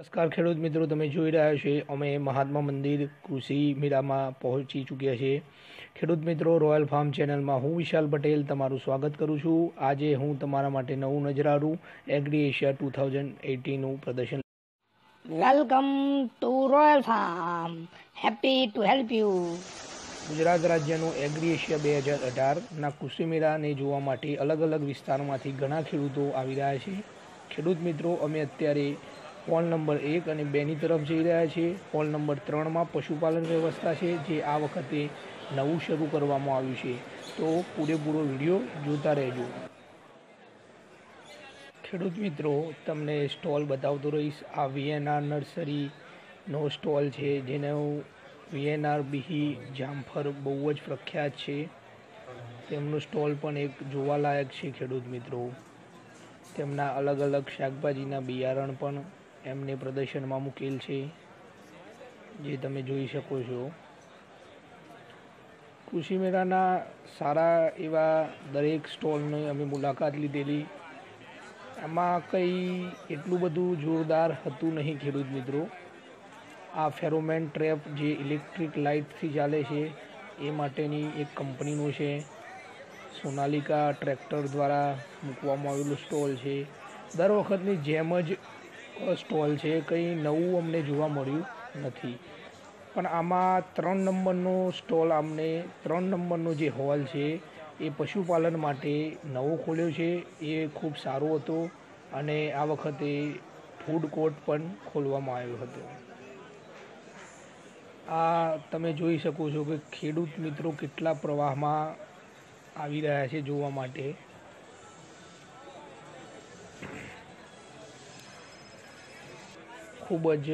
નમસ્કાર ખેડૂત મિત્રો તમે જોઈ રહ્યા છે અમે મહાત્મા મંદિર કૃષિ મેળામાં પહોંચી ચૂક્યા છીએ ખેડૂત મિત્રો રોયલ ફાર્મ ચેનલમાં હું વિશાલ પટેલ તમારું સ્વાગત કરું છું આજે હું તમારા માટે નવું નજરારું એગ્રી એશિયા ટુ થાઉઝન્ડ એટીનનું પ્રદર્શન welcome to Royal Farm happy to help you Gujarat રાજ્યનું એગ્રી એશિયા બે હજાર અઢારના કૃષિ મેળાને જોવા માટે અલગ અલગ વિસ્તારમાંથી ઘણા ખેડૂતો આવી રહ્યા છે ખેડૂત મિત્રો અમે અત્યારે પોલ નંબર એક અને બેની તરફ જઈ રહ્યા છે પોલ નંબર ત્રણમાં પશુપાલન વ્યવસ્થા છે જે આ વખતે નવું શરૂ કરવામાં આવ્યું છે તો પૂરેપૂરો વિડીયો જોતા રહેજો ખેડૂત મિત્રો તમને સ્ટોલ બતાવતો રહીશ આ વીએનઆર નર્સરીનો સ્ટોલ છે જેને વીએનઆર બિહી જામફર બહુ જ પ્રખ્યાત છે તેમનો સ્ટોલ પણ એક જોવાલાયક છે ખેડૂત મિત્રો તેમના અલગ અલગ શાકભાજીના બિયારણ પણ એમને પ્રદર્શનમાં મૂકેલ છે જે તમે જોઈ શકો છો કૃષિ મેળાના સારા એવા દરેક સ્ટોલની અમે મુલાકાત લીધેલી એમાં કંઈ એટલું બધું જોરદાર હતું નહીં ખેડૂત મિત્રો આ ફેરોમેન ટ્રેપ જે ઇલેક્ટ્રિક લાઇટથી ચાલે છે એ માટેની એક કંપનીનું છે સોનાલિકા ટ્રેક્ટર દ્વારા મૂકવામાં આવેલું સ્ટોલ છે દર વખતની જેમ જ સ્ટોલ છે કંઈ નવું અમને જોવા મળ્યું નથી પણ આમાં ત્રણ નંબરનો સ્ટોલ અમને ત્રણ નંબરનો જે હોલ છે એ પશુપાલન માટે નવો ખોલ્યો છે એ ખૂબ સારો હતો અને આ વખતે ફૂડ કોર્ટ પણ ખોલવામાં આવ્યો હતો આ તમે જોઈ શકો છો કે ખેડૂત મિત્રો કેટલા પ્રવાહમાં આવી રહ્યા છે જોવા માટે ખૂબ જ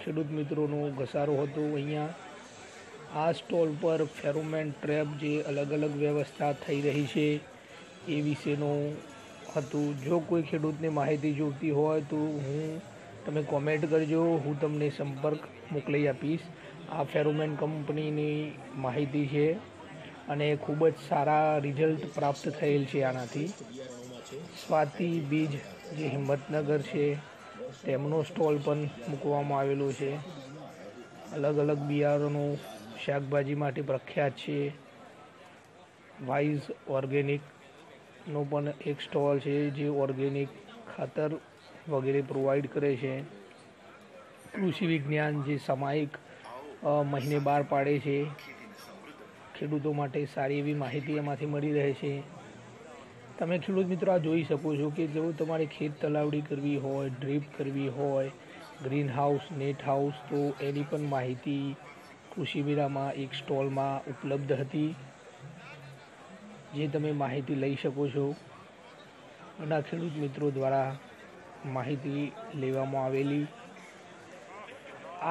ખેડૂત મિત્રોનો ઘસારો હતો અહીંયા આ સ્ટોલ પર ફેરોમેન ટ્રેપ જે અલગ અલગ વ્યવસ્થા થઈ રહી છે એ વિશેનું હતું જો કોઈ ખેડૂતને માહિતી જોઈતી હોય તો હું તમે કોમેન્ટ કરજો હું તમને સંપર્ક મોકલી આપીશ આ ફેરોમેન કંપનીની માહિતી છે અને ખૂબ જ સારા રિઝલ્ટ પ્રાપ્ત થયેલ છે આનાથી સ્વાતિ બીજ જે હિંમતનગર છે તેમનો સ્ટોલ પણ મૂકવામાં આવેલો છે અલગ અલગ બિયારણો શાકભાજી માટે પ્રખ્યાત છે વાઇઝ ઓર્ગેનિકનો પણ એક સ્ટોલ છે જે ઓર્ગેનિક ખાતર વગેરે પ્રોવાઈડ કરે છે કૃષિ વિજ્ઞાન જે સામાયિક મહિને બહાર પાડે છે ખેડૂતો માટે સારી એવી માહિતી એમાંથી મળી રહે છે તમે ખેડૂત મિત્રો આ જોઈ શકો છો કે જો તમારે ખેત તલાવડી કરવી હોય ડ્રીપ કરવી હોય ગ્રીન હાઉસ નેટ હાઉસ તો એની પણ માહિતી કૃષિ એક સ્ટોલમાં ઉપલબ્ધ હતી જે તમે માહિતી લઈ શકો છો અને આ ખેડૂત મિત્રો દ્વારા માહિતી લેવામાં આવેલી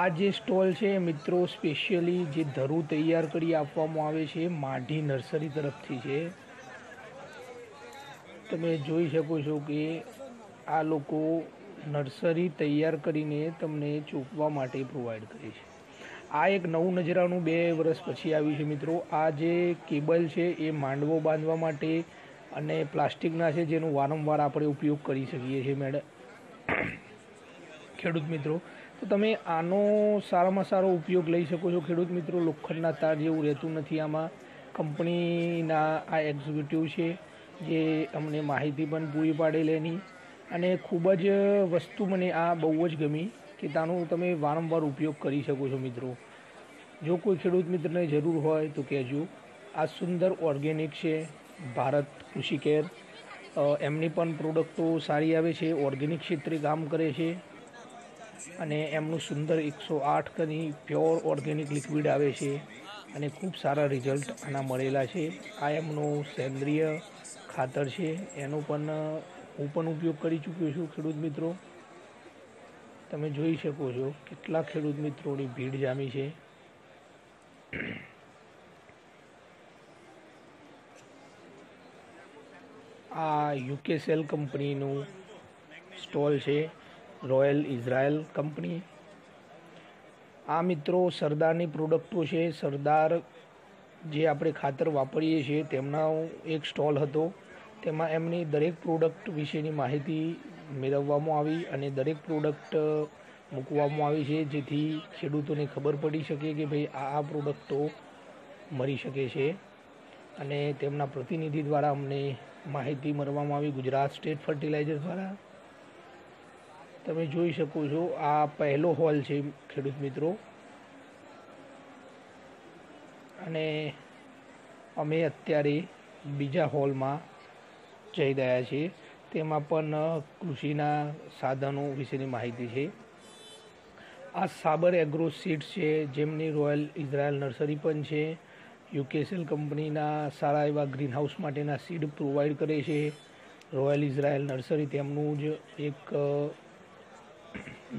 આ જે સ્ટોલ છે મિત્રો સ્પેશિયલી જે ધરું તૈયાર કરી આપવામાં આવે છે માઢી નર્સરી તરફથી છે તમે જોઈ શકો છો કે આ લોકો નર્સરી તૈયાર કરીને તમને ચોપવા માટે પ્રોવાઈડ કરે છે આ એક નવું નજરાનું બે વર્ષ પછી આવ્યું છે મિત્રો આ જે કેબલ છે એ માંડવો બાંધવા માટે અને પ્લાસ્ટિકના છે જેનો વારંવાર આપણે ઉપયોગ કરી શકીએ છીએ મેડમ ખેડૂત મિત્રો તો તમે આનો સારામાં સારો ઉપયોગ લઈ શકો છો ખેડૂત મિત્રો લોખંડના તાર જેવું રહેતું નથી આમાં કંપનીના આ એક્ઝિક્યુટિવ છે જે અમને માહિતી પણ પૂરી પાડેલી એની અને ખૂબ જ વસ્તુ મને આ બહુ જ ગમી કે તાનો તમે વારંવાર ઉપયોગ કરી શકો છો મિત્રો જો કોઈ ખેડૂત મિત્રને જરૂર હોય તો કહેજો આ સુંદર ઓર્ગેનિક છે ભારત કૃષિ કેર એમની પણ પ્રોડક્ટો સારી આવે છે ઓર્ગેનિક ક્ષેત્રે કામ કરે છે અને એમનું સુંદર એકસો આઠ કરી પ્યોર ઓર્ગેનિક લિક્વિડ આવે છે અને ખૂબ સારા રિઝલ્ટ આના મળેલા છે આ એમનો સેન્દ્રિય ખાતર છે એનો પણ હું પણ ઉપયોગ કરી ચૂક્યો છું ખેડૂત મિત્રો તમે જોઈ શકો છો કેટલા ખેડૂત મિત્રોની ભીડ જામી છે આ યુકે સેલ કંપનીનું સ્ટોલ છે રોયલ ઇઝરાયલ કંપની આ મિત્રો સરદારની પ્રોડક્ટો છે સરદાર જે આપણે ખાતર વાપરીએ છીએ તેમના એક સ્ટોલ હતો તેમાં એમની દરેક પ્રોડક્ટ વિશેની માહિતી મેળવવામાં આવી અને દરેક પ્રોડક્ટ મૂકવામાં આવી છે જેથી ખેડૂતોને ખબર પડી શકે કે ભાઈ આ આ પ્રોડક્ટો મળી શકે છે અને તેમના પ્રતિનિધિ દ્વારા અમને માહિતી મળવામાં આવી ગુજરાત સ્ટેટ ફર્ટિલાઇઝર દ્વારા તમે જોઈ શકો છો આ પહેલો હોલ છે ખેડૂત મિત્રો અને અમે અત્યારે બીજા હોલમાં જઈ રહ્યા છીએ તેમાં પણ કૃષિના સાધનો વિશેની માહિતી છે આ સાબર એગ્રો સીડ્સ છે જેમની રોયલ ઇઝરાયલ નર્સરી પણ છે યુકેસેલ કંપનીના સારા એવા ગ્રીનહાઉસ માટેના સીડ પ્રોવાઈડ કરે છે રોયલ ઇઝરાયલ નર્સરી તેમનું જ એક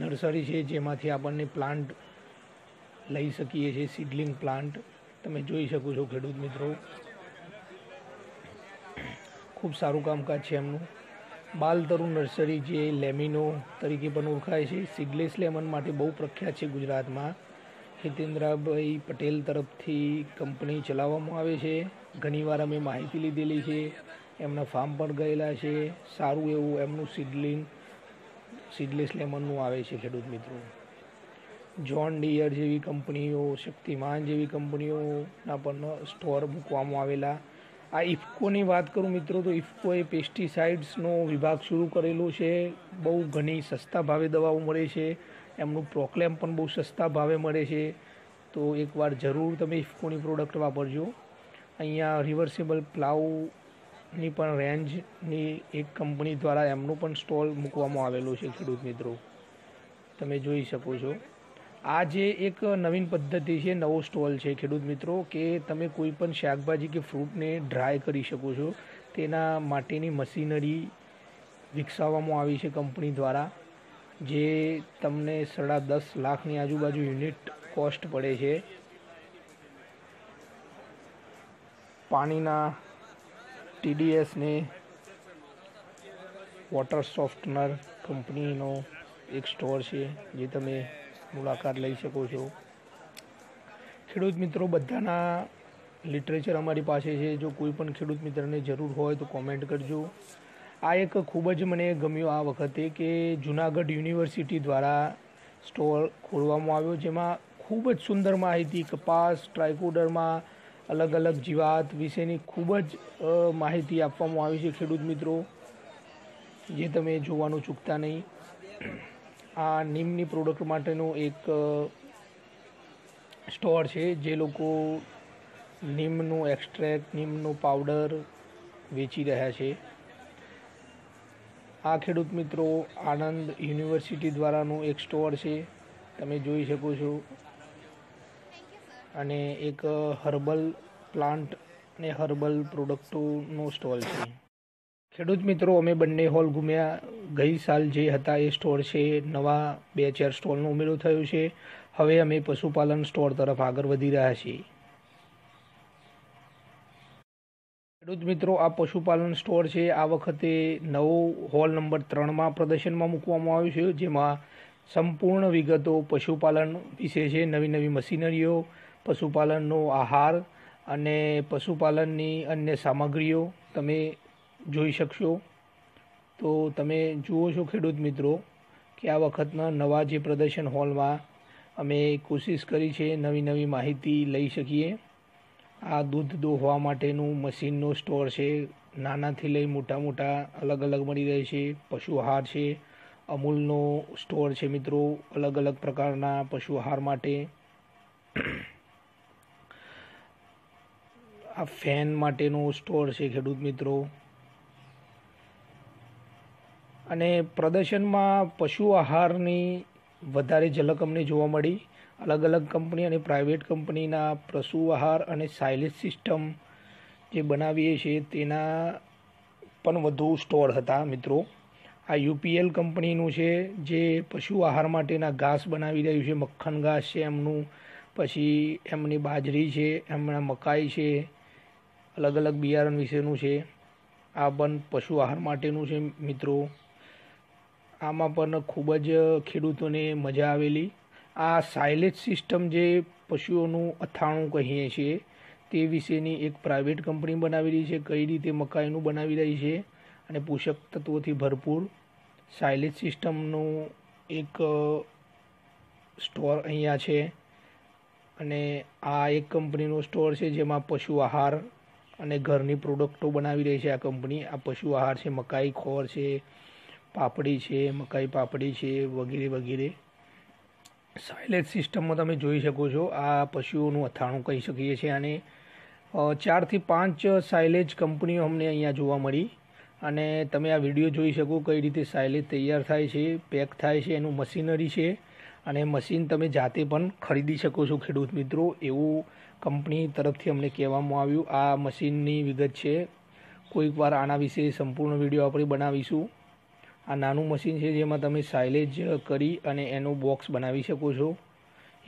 નર્સરી છે જેમાંથી આપણને પ્લાન્ટ લઈ શકીએ છીએ સીડલિંગ પ્લાન્ટ તમે જોઈ શકો છો ખેડૂત મિત્રો ખૂબ સારું કામકાજ છે એમનું બાલતરુ નર્સરી જે લેમિનો તરીકે પણ ઓળખાય છે સિડલેસ લેમન માટે બહુ પ્રખ્યાત છે ગુજરાતમાં હિતેન્દ્રભાઈ પટેલ તરફથી કંપની ચલાવવામાં આવે છે ઘણીવાર અમે માહિતી લીધેલી છે એમના ફાર્મ પણ ગયેલા છે સારું એવું એમનું સિડલિંગ સીડલેસ લેમનનું આવે છે ખેડૂત મિત્રો જોન ડિયર જેવી કંપનીઓ શક્તિમાન જેવી કંપનીઓના પણ સ્ટોર મૂકવામાં આવેલા આ ઇફકોની વાત કરું મિત્રો તો ઇફકોએ પેસ્ટિસાઇડ્સનો વિભાગ શરૂ કરેલો છે બહુ ઘણી સસ્તા ભાવે દવાઓ મળે છે એમનું પ્રોક્લેમ પણ બહુ સસ્તા ભાવે મળે છે તો એકવાર જરૂર તમે ઇફકોની પ્રોડક્ટ વાપરજો અહીંયા રિવર્સેબલ પ્લાઉની પણ રેન્જની એક કંપની દ્વારા એમનું પણ સ્ટોલ મૂકવામાં આવેલો છે ખેડૂત મિત્રો તમે જોઈ શકો છો આ જે એક નવીન પદ્ધતિ છે નવો સ્ટોલ છે ખેડૂત મિત્રો કે તમે કોઈ પણ શાકભાજી કે ફ્રૂટને ડ્રાય કરી શકો છો તેના માટેની મશીનરી વિકસાવવામાં આવી છે કંપની દ્વારા જે તમને સાડા દસ લાખની આજુબાજુ યુનિટ કોસ્ટ પડે છે પાણીના ટીડીએસને વોટર સોફ્ટનર કંપનીનો એક સ્ટોર છે જે તમે મુલાકાત લઈ શકો છો ખેડૂત મિત્રો બધાના લિટરેચર અમારી પાસે છે જો કોઈ પણ ખેડૂત મિત્રને જરૂર હોય તો કોમેન્ટ કરજો આ એક ખૂબ જ મને ગમ્યું આ વખતે કે જુનાગઢ યુનિવર્સિટી દ્વારા સ્ટોલ ખોલવામાં આવ્યો જેમાં ખૂબ જ સુંદર માહિતી કપાસ ટ્રાયકોડરમાં અલગ અલગ જીવાત વિશેની ખૂબ જ માહિતી આપવામાં આવી છે ખેડૂત મિત્રો જે તમે જોવાનું ચૂકતા નહીં આ નિમની પ્રોડક્ટ માટેનું એક સ્ટોર છે જે લોકો નિમનું એક્સ્ટ્રેક્ટ નીમનો પાવડર વેચી રહ્યા છે આ ખેડૂત મિત્રો આણંદ યુનિવર્સિટી દ્વારાનું એક સ્ટોર છે તમે જોઈ શકો છો અને એક હર્બલ પ્લાન્ટ ને હર્બલ પ્રોડક્ટોનો સ્ટોલ છે ખેડૂત મિત્રો અમે બંને હોલ ઘૂમ્યા ગઈ સાલ જે હતા એ સ્ટોર છે નવા બે ચાર સ્ટોલનો ઉમેરો થયો છે હવે અમે પશુપાલન સ્ટોર તરફ આગળ વધી રહ્યા છીએ ખેડૂત મિત્રો આ પશુપાલન સ્ટોર છે આ વખતે નવો હોલ નંબર ત્રણમાં પ્રદર્શનમાં મૂકવામાં આવ્યું છે જેમાં સંપૂર્ણ વિગતો પશુપાલન વિશે છે નવી નવી મશીનરીઓ પશુપાલનનો આહાર અને પશુપાલનની અન્ય સામગ્રીઓ તમે જોઈ શકશો તો તમે જુઓ છો ખેડૂત મિત્રો કે આ વખતના નવા જે પ્રદર્શન હોલમાં અમે કોશિશ કરી છે નવી નવી માહિતી લઈ શકીએ આ દૂધ દોહવા માટેનું મશીનનો સ્ટોર છે નાનાથી લઈ મોટા મોટા અલગ અલગ મળી રહે છે પશુ આહાર છે અમૂલનો સ્ટોર છે મિત્રો અલગ અલગ પ્રકારના પશુ આહાર માટે આ ફેન માટેનો સ્ટોર છે ખેડૂત મિત્રો અને પ્રદર્શનમાં પશુ આહારની વધારે ઝલક અમને જોવા મળી અલગ અલગ કંપની અને પ્રાઇવેટ કંપનીના પશુ આહાર અને સાઇલેજ સિસ્ટમ જે બનાવીએ છીએ તેના પણ વધુ સ્ટોર હતા મિત્રો આ યુપીએલ કંપનીનું છે જે પશુ આહાર માટેના ઘાસ બનાવી રહ્યું છે મક્ખન ઘાસ છે એમનું પછી એમની બાજરી છે એમના મકાઈ છે અલગ અલગ બિયારણ વિશેનું છે આ પણ પશુ આહાર માટેનું છે મિત્રો આમાં પણ ખૂબ જ ખેડૂતોને મજા આવેલી આ સાયલેજ સિસ્ટમ જે પશુઓનું અથાણું કહીએ છીએ તે વિશેની એક પ્રાઇવેટ કંપની બનાવી રહી છે કઈ રીતે મકાઈનું બનાવી રહી છે અને પોષક તત્વોથી ભરપૂર સાયલેજ સિસ્ટમનું એક સ્ટોર અહીંયા છે અને આ એક કંપનીનો સ્ટોર છે જેમાં પશુ આહાર અને ઘરની પ્રોડક્ટો બનાવી રહી છે આ કંપની આ પશુ આહાર છે મકાઈ ખોર છે પાપડી છે મકાઈ પાપડી છે વગેરે વગેરે સાયલેજ સિસ્ટમમાં તમે જોઈ શકો છો આ પશુઓનું અથાણું કહી શકીએ છીએ અને ચારથી પાંચ સાયલેજ કંપનીઓ અમને અહીંયા જોવા મળી અને તમે આ વિડીયો જોઈ શકો કઈ રીતે સાયલેજ તૈયાર થાય છે પેક થાય છે એનું મશીનરી છે અને મશીન તમે જાતે પણ ખરીદી શકો છો ખેડૂત મિત્રો એવું કંપની તરફથી અમને કહેવામાં આવ્યું આ મશીનની વિગત છે કોઈક વાર આના વિશે સંપૂર્ણ વિડીયો આપણે બનાવીશું આ નાનું મશીન છે જેમાં તમે સાઇલેજ કરી અને એનું બોક્સ બનાવી શકો છો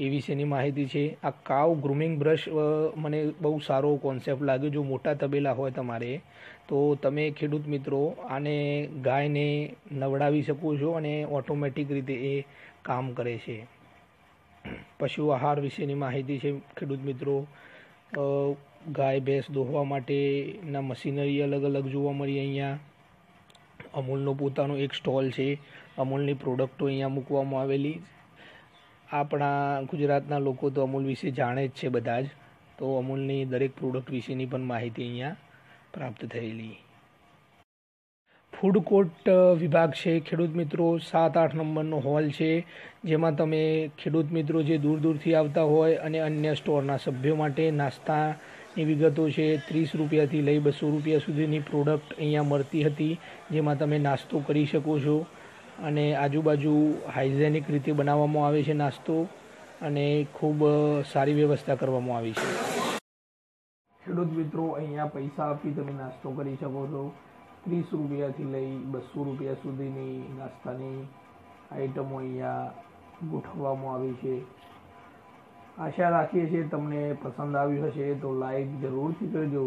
એ વિશેની માહિતી છે આ કાવ ગ્રુમિંગ બ્રશ મને બહુ સારો કોન્સેપ્ટ લાગ્યો જો મોટા તબેલા હોય તમારે તો તમે ખેડૂત મિત્રો આને ગાયને નવડાવી શકો છો અને ઓટોમેટિક રીતે એ કામ કરે છે પશુ આહાર વિશેની માહિતી છે ખેડૂત મિત્રો ગાય ભેંસ દોહવા માટેના મશીનરી અલગ અલગ જોવા મળી અહીંયા અમૂલનો પોતાનું એક સ્ટોલ છે અમૂલની પ્રોડક્ટો અહીંયા મૂકવામાં આવેલી આપણા ગુજરાતના લોકો તો અમૂલ વિશે જાણે જ છે બધા જ તો અમૂલની દરેક પ્રોડક્ટ વિશેની પણ માહિતી અહીંયા પ્રાપ્ત થયેલી ફૂડ કોર્ટ વિભાગ છે ખેડૂત મિત્રો સાત આઠ નંબરનો હોલ છે જેમાં તમે ખેડૂત મિત્રો જે દૂર દૂરથી આવતા હોય અને અન્ય સ્ટોરના સભ્યો માટે નાસ્તા ની વિગતો છે ત્રીસ રૂપિયાથી લઈ બસો રૂપિયા સુધીની પ્રોડક્ટ અહીંયા મળતી હતી જેમાં તમે નાસ્તો કરી શકો છો અને આજુબાજુ હાઇજેનિક રીતે બનાવવામાં આવે છે નાસ્તો અને ખૂબ સારી વ્યવસ્થા કરવામાં આવી છે ખેડૂત મિત્રો અહીંયા પૈસા આપી તમે નાસ્તો કરી શકો છો ત્રીસ રૂપિયાથી લઈ બસો રૂપિયા સુધીની નાસ્તાની આઇટમો અહીંયા ગોઠવવામાં આવી છે આશા રાખીએ છીએ તમને પસંદ આવ્યું હશે તો લાઈક જરૂરથી કરજો